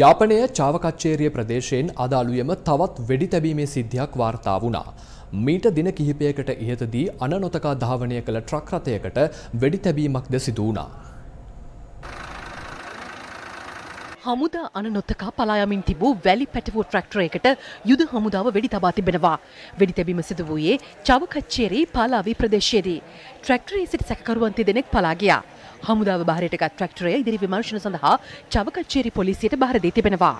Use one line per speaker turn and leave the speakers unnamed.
යාපනය චාවකච්චේරිය ප්‍රදේශයෙන් අදාළුයම තවත් වෙඩි තැබීමේ සිද්ධියක් වාර්තා වුණා. මීට දින කිහිපයකට ඉහතදී අනනොතකා ධාවනය කළ ට්‍රක් රථයකට වෙඩි තැබීමක්ද සිදු වුණා.
හමුදා අනනොත්තකා පලායමින් තිබූ වැලි පැටවූ ට්‍රක්ටරයකට යුද හමුදාව වෙඩි තබා තිබෙනවා. වෙඩි තැබීම සිදු වූයේ චවකච්චේරී පාලාවී ප්‍රදේශයේදී. ට්‍රක්ටරේ සිට සැකකරුවන් තිදෙනෙක් පලා ගියා. හමුදාව භාරයට ගත් ට්‍රැක්ටරය ඉදිරි විමර්ශන සඳහා චවකච්චේරි පොලිසියට භාර දී තිබෙනවා.